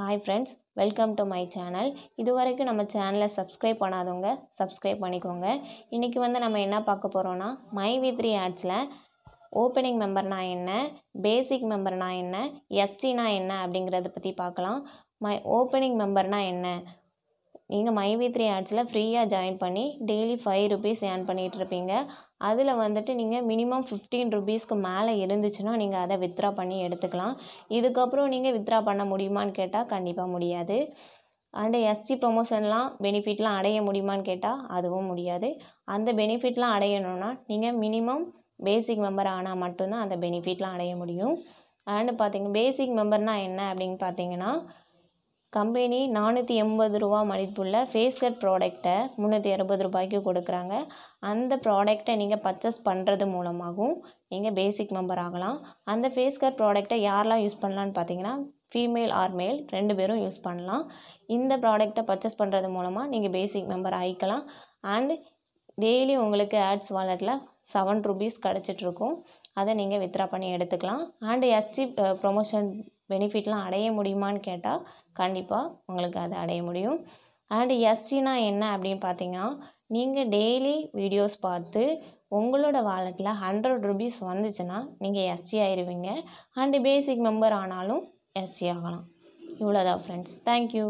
hi friends welcome to my channel இது வரைக்கும் நம்ம சேனலை சப்ஸ்கிரைப் பண்ணாதவங்க சப்ஸ்கிரைப் பண்ணிக்கோங்க இன்றைக்கி வந்து நம்ம என்ன பார்க்க போகிறோன்னா மை வி த்ரீ ஆட்ஸில் ஓப்பனிங் மெம்பர்னா என்ன பேசிக் மெம்பர்னா என்ன எஸ்டினா என்ன அப்படிங்கிறத பற்றி பார்க்கலாம் மை ஓப்பனிங் மெம்பர்னா என்ன நீங்கள் மைவி த்ரீ ஆட்ஸில் ஃப்ரீயாக ஜாயின் பண்ணி டெய்லி ஃபைவ் ருபீஸ் ஏர்ன் பண்ணிகிட்ருப்பீங்க அதில் வந்துட்டு நீங்கள் மினிமம் ஃபிஃப்டீன் ருபீஸ்க்கு மேலே இருந்துச்சுன்னா நீங்கள் அதை வித்ரா பண்ணி எடுத்துக்கலாம் இதுக்கப்புறம் நீங்கள் வித்ரா பண்ண முடியுமான்னு கேட்டால் கண்டிப்பாக முடியாது அண்டு எஸ்சி ப்ரொமோஷன்லாம் பெனிஃபிட்லாம் அடைய முடியுமான்னு கேட்டால் அதுவும் முடியாது அந்த பெனிஃபிட்லாம் அடையணும்னா நீங்கள் மினிமம் பேசிக் மெம்பர் ஆனால் மட்டும்தான் அந்த பெனிஃபிட்லாம் அடைய முடியும் அண்டு பார்த்திங்க பேசிக் மெம்பர்னால் என்ன அப்படின்னு பார்த்தீங்கன்னா கம்பெனி நானூற்றி எண்பது ரூபா மதிப்புள்ள ஃபேஸ் கட் ப்ராடக்ட்டை முந்நூற்றி அறுபது ரூபாய்க்கு கொடுக்குறாங்க அந்த ப்ராடக்ட்டை நீங்கள் பர்ச்சேஸ் பண்ணுறது மூலமாகவும் நீங்கள் பேசிக் மெம்பர் ஆகலாம் அந்த ஃபேஸ் கட் ப்ராடக்ட்டை யாரெலாம் யூஸ் பண்ணலான்னு பார்த்தீங்கன்னா ஃபீமேல் ஆர் மேல் ரெண்டு பேரும் யூஸ் பண்ணலாம் இந்த ப்ராடக்ட்டை பர்ச்சேஸ் பண்ணுறது மூலமாக நீங்கள் பேசிக் மெம்பர் ஆகிக்கலாம் அண்ட் டெய்லி உங்களுக்கு ஆட்ஸ் வாலெட்டில் செவன் ருபீஸ் கிடச்சிட்ருக்கும் அதை நீங்கள் வித்ரா பண்ணி எடுத்துக்கலாம் அண்டு எஸ்ஜி ப்ரொமோஷன் பெனிஃபிட்லாம் அடைய முடியுமான்னு கேட்டால் கண்டிப்பாக உங்களுக்கு அதை அடைய முடியும் அண்ட் எஸ்ஜினா என்ன அப்படின்னு பார்த்தீங்கன்னா நீங்கள் டெய்லி வீடியோஸ் பார்த்து உங்களோட வாலெட்டில் ஹண்ட்ரட் ருபீஸ் வந்துச்சுன்னா நீங்கள் எஸ்சி ஆயிடுவீங்க அண்டு பேசிக் மெம்பர் ஆனாலும் எஸ்சி ஆகலாம் இவ்வளோதான் ஃப்ரெண்ட்ஸ் தேங்க்யூ